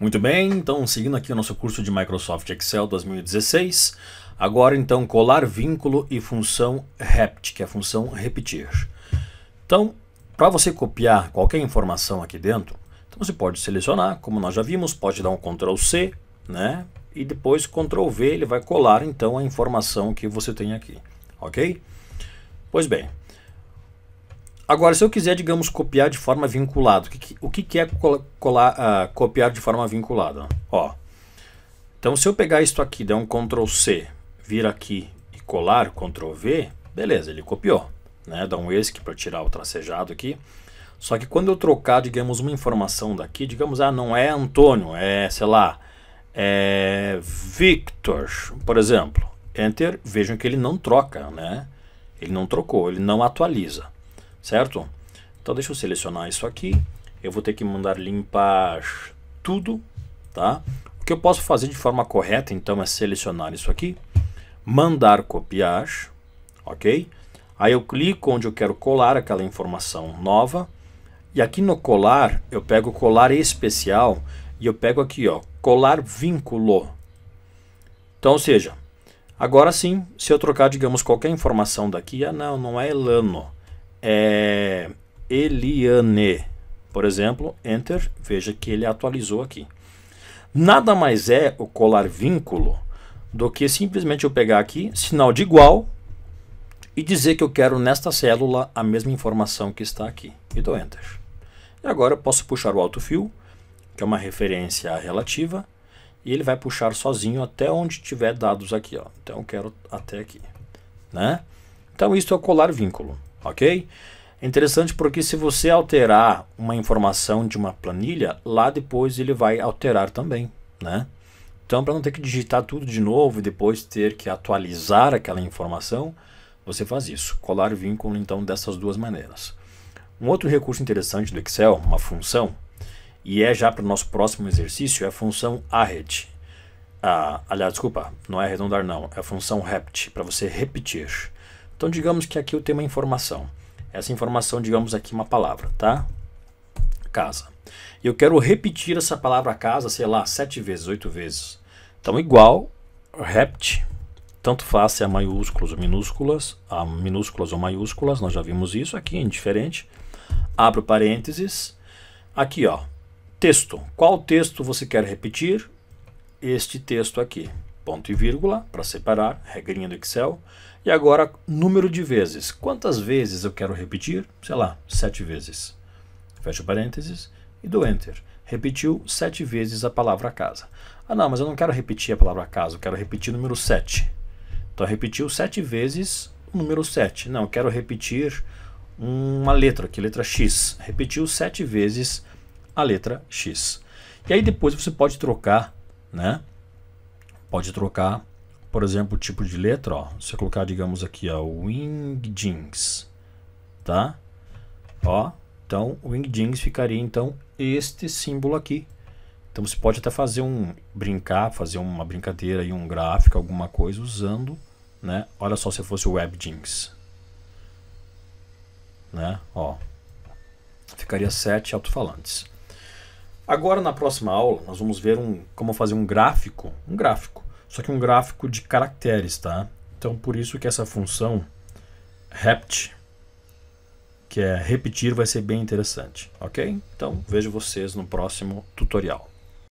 Muito bem, então seguindo aqui o nosso curso de Microsoft Excel 2016, agora então colar vínculo e função rept, que é a função repetir. Então, para você copiar qualquer informação aqui dentro, então você pode selecionar, como nós já vimos, pode dar um Ctrl C, né? E depois Ctrl V, ele vai colar então a informação que você tem aqui, ok? Pois bem, Agora, se eu quiser, digamos, copiar de forma vinculada, o que, o que é colar, uh, copiar de forma vinculada? Ó, então, se eu pegar isto aqui, der um Ctrl C, vir aqui e colar, Ctrl V, beleza, ele copiou. Né? Dá um ESC para tirar o tracejado aqui. Só que quando eu trocar, digamos, uma informação daqui, digamos, ah, não é Antônio, é, sei lá, é Victor, por exemplo. Enter, vejam que ele não troca, né? Ele não trocou, ele não atualiza certo? Então deixa eu selecionar isso aqui, eu vou ter que mandar limpar tudo, tá? O que eu posso fazer de forma correta então é selecionar isso aqui, mandar copiar, ok? Aí eu clico onde eu quero colar aquela informação nova, e aqui no colar, eu pego colar especial e eu pego aqui, ó, colar vínculo. Então, ou seja, agora sim, se eu trocar, digamos, qualquer informação daqui, ah não, não é Elano, é, Eliane, por exemplo, Enter, veja que ele atualizou aqui. Nada mais é o colar vínculo do que simplesmente eu pegar aqui, sinal de igual, e dizer que eu quero nesta célula a mesma informação que está aqui. E dou Enter. E agora eu posso puxar o autofill, que é uma referência relativa, e ele vai puxar sozinho até onde tiver dados aqui. Ó. Então eu quero até aqui. Né? Então isso é o colar vínculo ok? É interessante porque se você alterar uma informação de uma planilha, lá depois ele vai alterar também, né? Então, para não ter que digitar tudo de novo e depois ter que atualizar aquela informação, você faz isso. Colar vínculo, então, dessas duas maneiras. Um outro recurso interessante do Excel, uma função, e é já para o nosso próximo exercício, é a função arret. Ah, aliás, desculpa, não é arredondar não, é a função rept, para você repetir. Então digamos que aqui eu tenho uma informação. Essa informação, digamos aqui uma palavra, tá? Casa. Eu quero repetir essa palavra casa, sei lá, sete vezes, oito vezes. Então igual rept, tanto faz se é maiúsculas ou minúsculas, a minúsculas ou maiúsculas, nós já vimos isso aqui, indiferente. Abro parênteses. Aqui, ó, texto. Qual texto você quer repetir? Este texto aqui ponto e vírgula para separar, regrinha do Excel. E agora, número de vezes. Quantas vezes eu quero repetir? Sei lá, sete vezes. Fecho parênteses e dou Enter. Repetiu sete vezes a palavra casa. Ah, não, mas eu não quero repetir a palavra casa, eu quero repetir o número 7. Então, repetiu sete vezes o número 7. Não, eu quero repetir uma letra, que letra X. Repetiu sete vezes a letra X. E aí depois você pode trocar, né? Pode trocar, por exemplo, o tipo de letra. Ó. Se eu colocar, digamos aqui, ó, Wingdings, tá? Ó, então, Wingdings ficaria, então, este símbolo aqui. Então, você pode até fazer um, brincar, fazer uma brincadeira e um gráfico, alguma coisa, usando, né? Olha só se fosse o WebDings, né? Ó, ficaria sete alto-falantes. Agora na próxima aula nós vamos ver um, como fazer um gráfico, um gráfico, só que um gráfico de caracteres, tá? Então por isso que essa função rept, que é repetir, vai ser bem interessante, ok? Então vejo vocês no próximo tutorial.